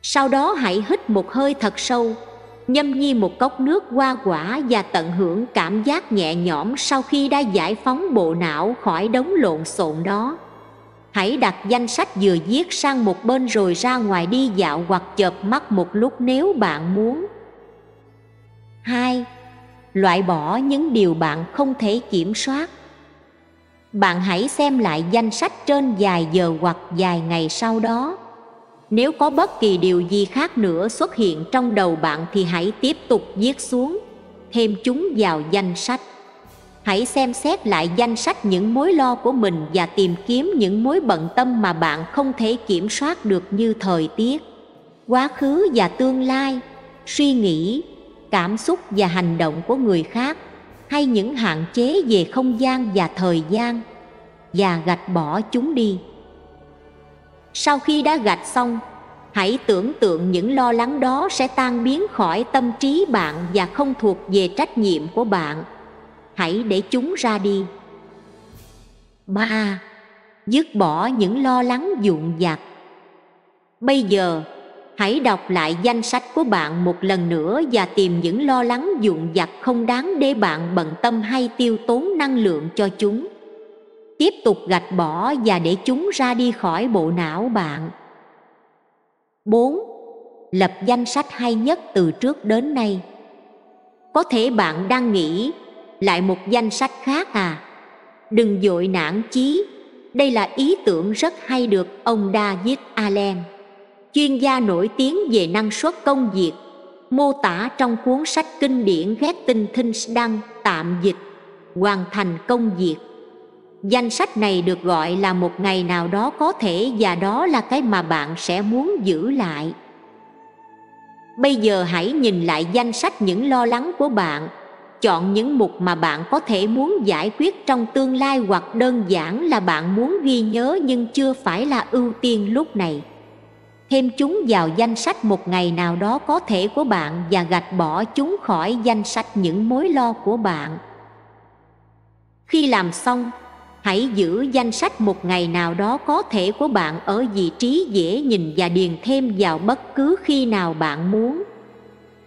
sau đó hãy hít một hơi thật sâu nhâm nhi một cốc nước hoa quả và tận hưởng cảm giác nhẹ nhõm sau khi đã giải phóng bộ não khỏi đống lộn xộn đó hãy đặt danh sách vừa viết sang một bên rồi ra ngoài đi dạo hoặc chợp mắt một lúc nếu bạn muốn. 2. Loại bỏ những điều bạn không thể kiểm soát. Bạn hãy xem lại danh sách trên vài giờ hoặc vài ngày sau đó. Nếu có bất kỳ điều gì khác nữa xuất hiện trong đầu bạn thì hãy tiếp tục viết xuống, thêm chúng vào danh sách hãy xem xét lại danh sách những mối lo của mình và tìm kiếm những mối bận tâm mà bạn không thể kiểm soát được như thời tiết quá khứ và tương lai suy nghĩ cảm xúc và hành động của người khác hay những hạn chế về không gian và thời gian và gạch bỏ chúng đi sau khi đã gạch xong hãy tưởng tượng những lo lắng đó sẽ tan biến khỏi tâm trí bạn và không thuộc về trách nhiệm của bạn hãy để chúng ra đi. ba Dứt bỏ những lo lắng vụn vặt Bây giờ, hãy đọc lại danh sách của bạn một lần nữa và tìm những lo lắng vụn vặt không đáng để bạn bận tâm hay tiêu tốn năng lượng cho chúng. Tiếp tục gạch bỏ và để chúng ra đi khỏi bộ não bạn. 4. Lập danh sách hay nhất từ trước đến nay. Có thể bạn đang nghĩ lại một danh sách khác à đừng dội nản chí đây là ý tưởng rất hay được ông david allen chuyên gia nổi tiếng về năng suất công việc mô tả trong cuốn sách kinh điển ghét tinh thinh đăng tạm dịch hoàn thành công việc danh sách này được gọi là một ngày nào đó có thể và đó là cái mà bạn sẽ muốn giữ lại bây giờ hãy nhìn lại danh sách những lo lắng của bạn Chọn những mục mà bạn có thể muốn giải quyết trong tương lai hoặc đơn giản là bạn muốn ghi nhớ nhưng chưa phải là ưu tiên lúc này. Thêm chúng vào danh sách một ngày nào đó có thể của bạn và gạch bỏ chúng khỏi danh sách những mối lo của bạn. Khi làm xong, hãy giữ danh sách một ngày nào đó có thể của bạn ở vị trí dễ nhìn và điền thêm vào bất cứ khi nào bạn muốn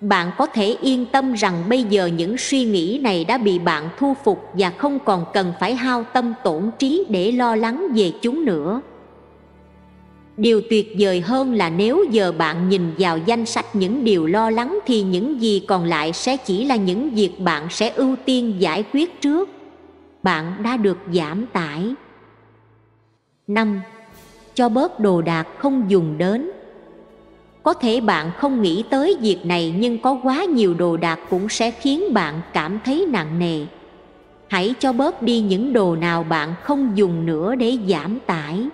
bạn có thể yên tâm rằng bây giờ những suy nghĩ này đã bị bạn thu phục và không còn cần phải hao tâm tổn trí để lo lắng về chúng nữa điều tuyệt vời hơn là nếu giờ bạn nhìn vào danh sách những điều lo lắng thì những gì còn lại sẽ chỉ là những việc bạn sẽ ưu tiên giải quyết trước bạn đã được giảm tải năm, Cho bớt đồ đạc không dùng đến có thể bạn không nghĩ tới việc này nhưng có quá nhiều đồ đạc cũng sẽ khiến bạn cảm thấy nặng nề hãy cho bớt đi những đồ nào bạn không dùng nữa để giảm tải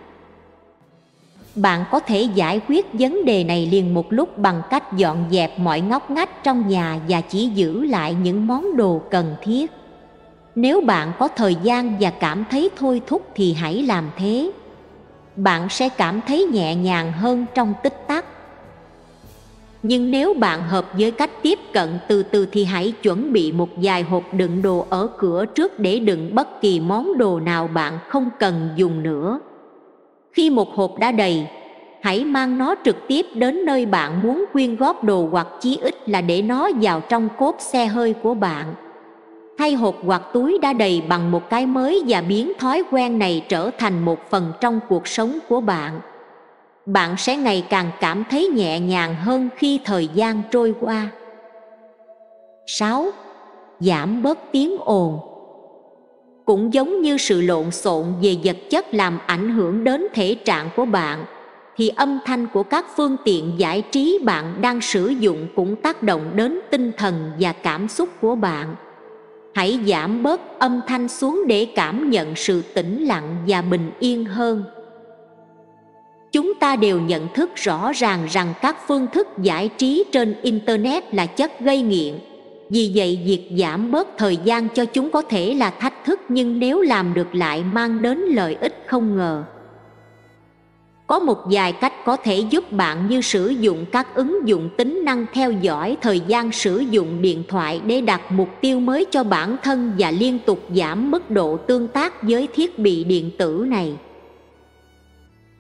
bạn có thể giải quyết vấn đề này liền một lúc bằng cách dọn dẹp mọi ngóc ngách trong nhà và chỉ giữ lại những món đồ cần thiết nếu bạn có thời gian và cảm thấy thôi thúc thì hãy làm thế bạn sẽ cảm thấy nhẹ nhàng hơn trong tích tắc nhưng nếu bạn hợp với cách tiếp cận từ từ thì hãy chuẩn bị một vài hộp đựng đồ ở cửa trước để đựng bất kỳ món đồ nào bạn không cần dùng nữa. Khi một hộp đã đầy, hãy mang nó trực tiếp đến nơi bạn muốn quyên góp đồ hoặc chí ít là để nó vào trong cốp xe hơi của bạn. Thay hộp hoặc túi đã đầy bằng một cái mới và biến thói quen này trở thành một phần trong cuộc sống của bạn bạn sẽ ngày càng cảm thấy nhẹ nhàng hơn khi thời gian trôi qua 6. Giảm bớt tiếng ồn Cũng giống như sự lộn xộn về vật chất làm ảnh hưởng đến thể trạng của bạn thì âm thanh của các phương tiện giải trí bạn đang sử dụng cũng tác động đến tinh thần và cảm xúc của bạn hãy giảm bớt âm thanh xuống để cảm nhận sự tĩnh lặng và bình yên hơn chúng ta đều nhận thức rõ ràng rằng các phương thức giải trí trên internet là chất gây nghiện vì vậy việc giảm bớt thời gian cho chúng có thể là thách thức nhưng nếu làm được lại mang đến lợi ích không ngờ có một vài cách có thể giúp bạn như sử dụng các ứng dụng tính năng theo dõi thời gian sử dụng điện thoại để đặt mục tiêu mới cho bản thân và liên tục giảm mức độ tương tác với thiết bị điện tử này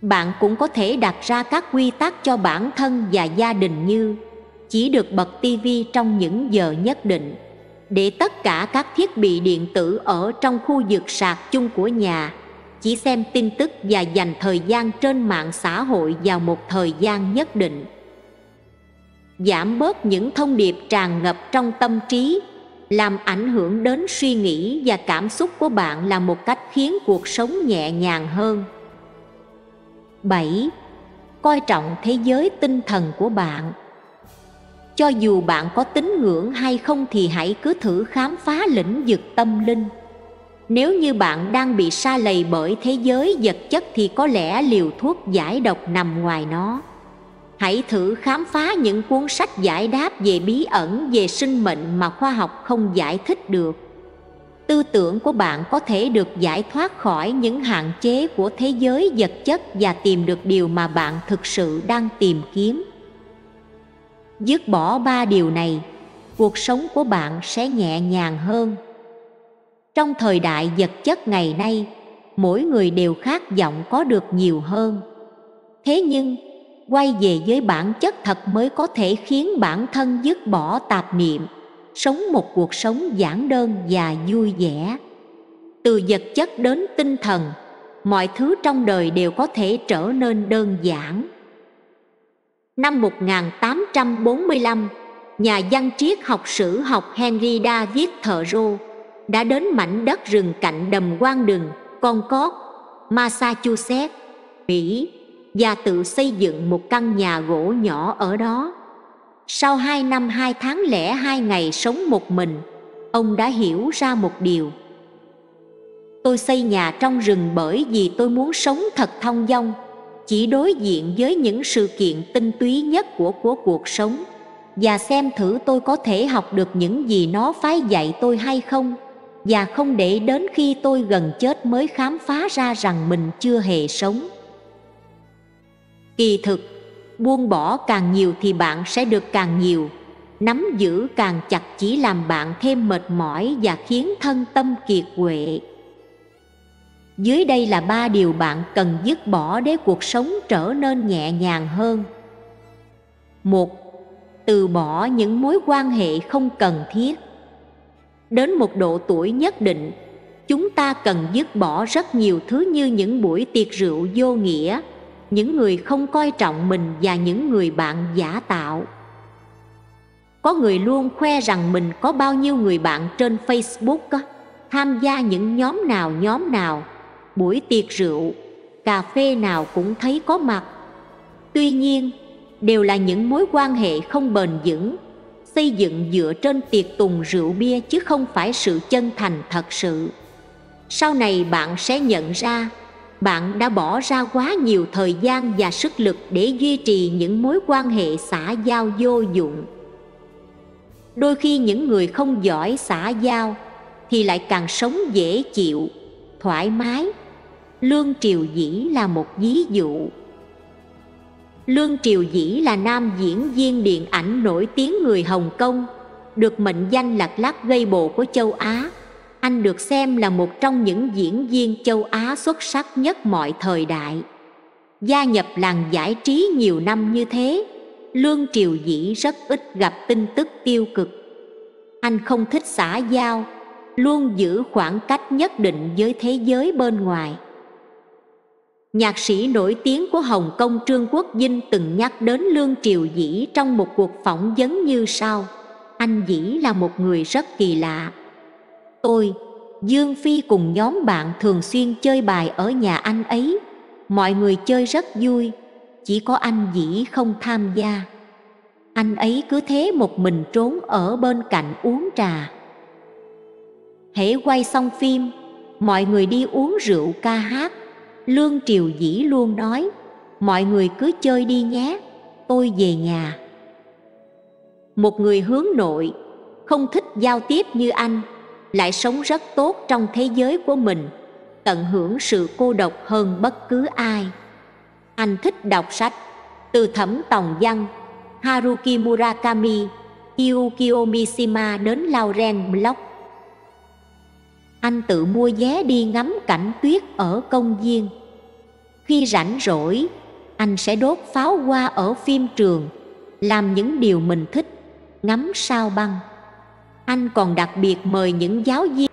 bạn cũng có thể đặt ra các quy tắc cho bản thân và gia đình như chỉ được bật tivi trong những giờ nhất định để tất cả các thiết bị điện tử ở trong khu vực sạc chung của nhà chỉ xem tin tức và dành thời gian trên mạng xã hội vào một thời gian nhất định giảm bớt những thông điệp tràn ngập trong tâm trí làm ảnh hưởng đến suy nghĩ và cảm xúc của bạn là một cách khiến cuộc sống nhẹ nhàng hơn 7. Coi trọng thế giới tinh thần của bạn Cho dù bạn có tín ngưỡng hay không thì hãy cứ thử khám phá lĩnh vực tâm linh Nếu như bạn đang bị xa lầy bởi thế giới vật chất thì có lẽ liều thuốc giải độc nằm ngoài nó Hãy thử khám phá những cuốn sách giải đáp về bí ẩn về sinh mệnh mà khoa học không giải thích được tư tưởng của bạn có thể được giải thoát khỏi những hạn chế của thế giới vật chất và tìm được điều mà bạn thực sự đang tìm kiếm dứt bỏ ba điều này cuộc sống của bạn sẽ nhẹ nhàng hơn trong thời đại vật chất ngày nay mỗi người đều khát vọng có được nhiều hơn thế nhưng quay về với bản chất thật mới có thể khiến bản thân dứt bỏ tạp niệm sống một cuộc sống giản đơn và vui vẻ từ vật chất đến tinh thần mọi thứ trong đời đều có thể trở nên đơn giản năm 1845 nhà văn triết học sử học Henry David Thoreau đã đến mảnh đất rừng cạnh đầm quan đường Cót, Massachusetts, Mỹ và tự xây dựng một căn nhà gỗ nhỏ ở đó. Sau hai năm hai tháng lẻ hai ngày sống một mình Ông đã hiểu ra một điều Tôi xây nhà trong rừng bởi vì tôi muốn sống thật thong dong Chỉ đối diện với những sự kiện tinh túy nhất của, của cuộc sống Và xem thử tôi có thể học được những gì nó phái dạy tôi hay không Và không để đến khi tôi gần chết mới khám phá ra rằng mình chưa hề sống Kỳ thực buông bỏ càng nhiều thì bạn sẽ được càng nhiều nắm giữ càng chặt chỉ làm bạn thêm mệt mỏi và khiến thân tâm kiệt quệ dưới đây là ba điều bạn cần dứt bỏ để cuộc sống trở nên nhẹ nhàng hơn một từ bỏ những mối quan hệ không cần thiết đến một độ tuổi nhất định chúng ta cần dứt bỏ rất nhiều thứ như những buổi tiệc rượu vô nghĩa những người không coi trọng mình và những người bạn giả tạo có người luôn khoe rằng mình có bao nhiêu người bạn trên facebook tham gia những nhóm nào nhóm nào buổi tiệc rượu cà phê nào cũng thấy có mặt tuy nhiên đều là những mối quan hệ không bền vững xây dựng dựa trên tiệc tùng rượu bia chứ không phải sự chân thành thật sự sau này bạn sẽ nhận ra bạn đã bỏ ra quá nhiều thời gian và sức lực để duy trì những mối quan hệ xã giao vô dụng đôi khi những người không giỏi xã giao thì lại càng sống dễ chịu thoải mái lương triều dĩ là một ví dụ lương triều dĩ là nam diễn viên điện ảnh nổi tiếng người hồng kông được mệnh danh là gây Gable của châu Á anh được xem là một trong những diễn viên châu Á xuất sắc nhất mọi thời đại. Gia nhập làng giải trí nhiều năm như thế, Lương Triều Dĩ rất ít gặp tin tức tiêu cực. Anh không thích xã giao, luôn giữ khoảng cách nhất định với thế giới bên ngoài. Nhạc sĩ nổi tiếng của Hồng Kông Trương Quốc Vinh từng nhắc đến Lương Triều Dĩ trong một cuộc phỏng vấn như sau. Anh Dĩ là một người rất kỳ lạ, Tôi, Dương Phi cùng nhóm bạn thường xuyên chơi bài ở nhà anh ấy. Mọi người chơi rất vui, chỉ có anh dĩ không tham gia. Anh ấy cứ thế một mình trốn ở bên cạnh uống trà. Hễ quay xong phim, mọi người đi uống rượu ca hát. Lương Triều Dĩ luôn nói, mọi người cứ chơi đi nhé, tôi về nhà. Một người hướng nội, không thích giao tiếp như anh, lại sống rất tốt trong thế giới của mình tận hưởng sự cô độc hơn bất cứ ai anh thích đọc sách từ thẩm tòng văn haruki murakami yukio mishima đến lauren block anh tự mua vé đi ngắm cảnh tuyết ở công viên khi rảnh rỗi anh sẽ đốt pháo hoa ở phim trường làm những điều mình thích ngắm sao băng anh còn đặc biệt mời những giáo viên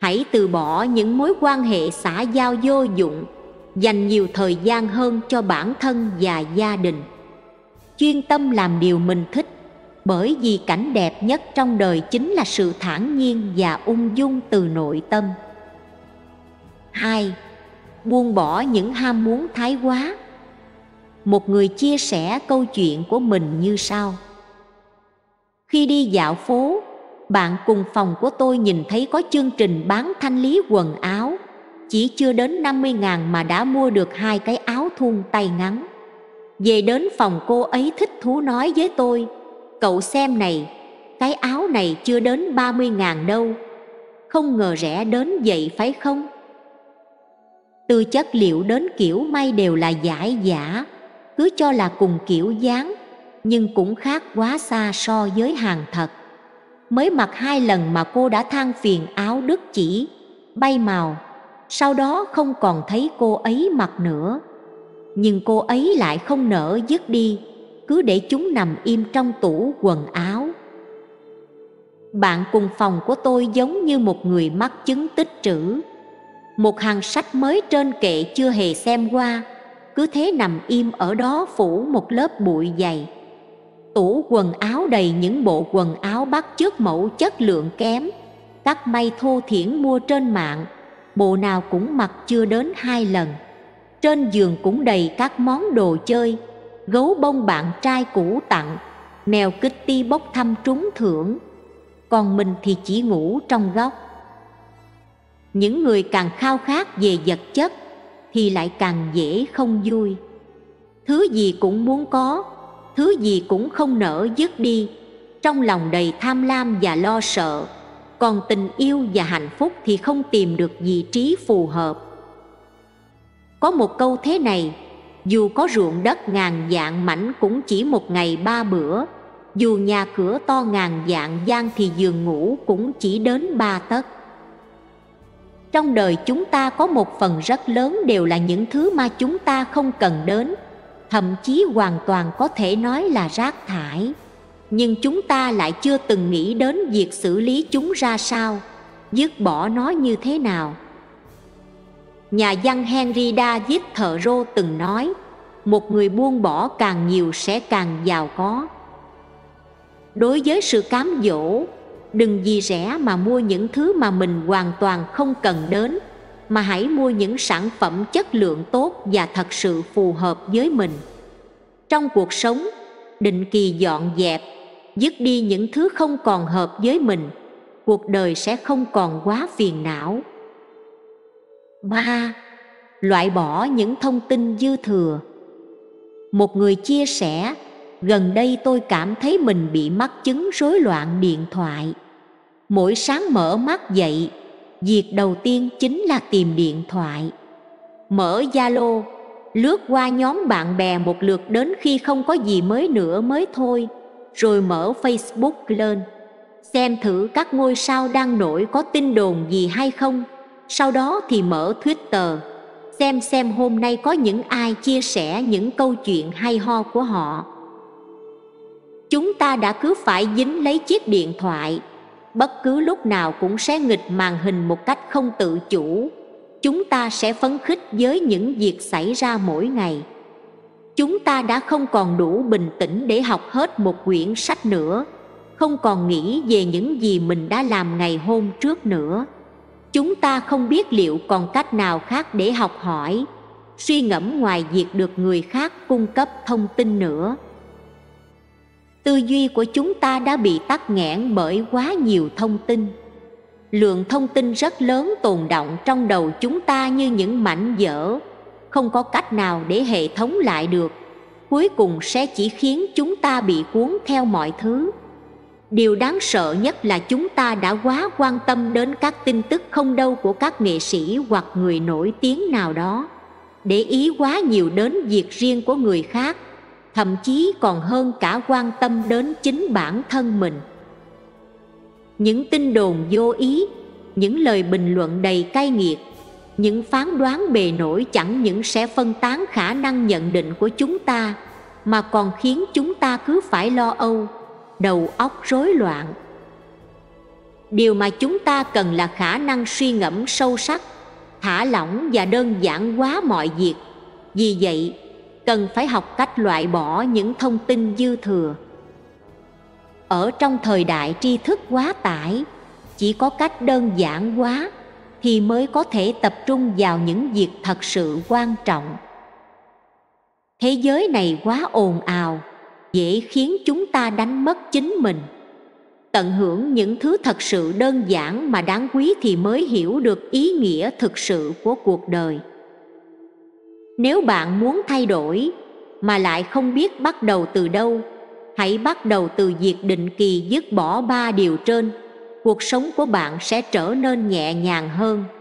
hãy từ bỏ những mối quan hệ xã giao vô dụng dành nhiều thời gian hơn cho bản thân và gia đình chuyên tâm làm điều mình thích bởi vì cảnh đẹp nhất trong đời chính là sự thản nhiên và ung dung từ nội tâm hai buông bỏ những ham muốn thái quá một người chia sẻ câu chuyện của mình như sau khi đi dạo phố bạn cùng phòng của tôi nhìn thấy có chương trình bán thanh lý quần áo chỉ chưa đến 50 ngàn mà đã mua được hai cái áo thun tay ngắn về đến phòng cô ấy thích thú nói với tôi cậu xem này cái áo này chưa đến 30 ngàn đâu không ngờ rẻ đến vậy phải không từ chất liệu đến kiểu may đều là giải giả cứ cho là cùng kiểu dáng nhưng cũng khác quá xa so với hàng thật mới mặc hai lần mà cô đã than phiền áo đứt chỉ bay màu sau đó không còn thấy cô ấy mặc nữa nhưng cô ấy lại không nỡ dứt đi cứ để chúng nằm im trong tủ quần áo bạn cùng phòng của tôi giống như một người mắc chứng tích trữ một hàng sách mới trên kệ chưa hề xem qua cứ thế nằm im ở đó phủ một lớp bụi dày tủ quần áo đầy những bộ quần áo bắt chước mẫu chất lượng kém các may thô thiển mua trên mạng bộ nào cũng mặc chưa đến hai lần trên giường cũng đầy các món đồ chơi gấu bông bạn trai cũ tặng mèo ti bốc thăm trúng thưởng còn mình thì chỉ ngủ trong góc những người càng khao khát về vật chất thì lại càng dễ không vui thứ gì cũng muốn có thứ gì cũng không nỡ dứt đi trong lòng đầy tham lam và lo sợ còn tình yêu và hạnh phúc thì không tìm được vị trí phù hợp có một câu thế này dù có ruộng đất ngàn dạng mảnh cũng chỉ một ngày ba bữa dù nhà cửa to ngàn dạng gian thì giường ngủ cũng chỉ đến ba tấc trong đời chúng ta có một phần rất lớn đều là những thứ mà chúng ta không cần đến thậm chí hoàn toàn có thể nói là rác thải nhưng chúng ta lại chưa từng nghĩ đến việc xử lý chúng ra sao dứt bỏ nó như thế nào nhà văn henry da viết thợ rô từng nói một người buông bỏ càng nhiều sẽ càng giàu có đối với sự cám dỗ đừng vì rẻ mà mua những thứ mà mình hoàn toàn không cần đến mà hãy mua những sản phẩm chất lượng tốt và thật sự phù hợp với mình. Trong cuộc sống, định kỳ dọn dẹp, dứt đi những thứ không còn hợp với mình, cuộc đời sẽ không còn quá phiền não. Ba, Loại bỏ những thông tin dư thừa Một người chia sẻ, gần đây tôi cảm thấy mình bị mắc chứng rối loạn điện thoại. Mỗi sáng mở mắt dậy, việc đầu tiên chính là tìm điện thoại mở zalo lướt qua nhóm bạn bè một lượt đến khi không có gì mới nữa mới thôi rồi mở facebook lên xem thử các ngôi sao đang nổi có tin đồn gì hay không sau đó thì mở twitter xem xem hôm nay có những ai chia sẻ những câu chuyện hay ho của họ chúng ta đã cứ phải dính lấy chiếc điện thoại bất cứ lúc nào cũng sẽ nghịch màn hình một cách không tự chủ chúng ta sẽ phấn khích với những việc xảy ra mỗi ngày chúng ta đã không còn đủ bình tĩnh để học hết một quyển sách nữa không còn nghĩ về những gì mình đã làm ngày hôm trước nữa chúng ta không biết liệu còn cách nào khác để học hỏi suy ngẫm ngoài việc được người khác cung cấp thông tin nữa tư duy của chúng ta đã bị tắc nghẽn bởi quá nhiều thông tin lượng thông tin rất lớn tồn động trong đầu chúng ta như những mảnh vỡ không có cách nào để hệ thống lại được cuối cùng sẽ chỉ khiến chúng ta bị cuốn theo mọi thứ điều đáng sợ nhất là chúng ta đã quá quan tâm đến các tin tức không đâu của các nghệ sĩ hoặc người nổi tiếng nào đó để ý quá nhiều đến việc riêng của người khác thậm chí còn hơn cả quan tâm đến chính bản thân mình những tin đồn vô ý những lời bình luận đầy cay nghiệt những phán đoán bề nổi chẳng những sẽ phân tán khả năng nhận định của chúng ta mà còn khiến chúng ta cứ phải lo âu đầu óc rối loạn điều mà chúng ta cần là khả năng suy ngẫm sâu sắc thả lỏng và đơn giản quá mọi việc vì vậy cần phải học cách loại bỏ những thông tin dư thừa ở trong thời đại tri thức quá tải chỉ có cách đơn giản quá thì mới có thể tập trung vào những việc thật sự quan trọng thế giới này quá ồn ào dễ khiến chúng ta đánh mất chính mình tận hưởng những thứ thật sự đơn giản mà đáng quý thì mới hiểu được ý nghĩa thực sự của cuộc đời nếu bạn muốn thay đổi mà lại không biết bắt đầu từ đâu hãy bắt đầu từ việc định kỳ dứt bỏ ba điều trên cuộc sống của bạn sẽ trở nên nhẹ nhàng hơn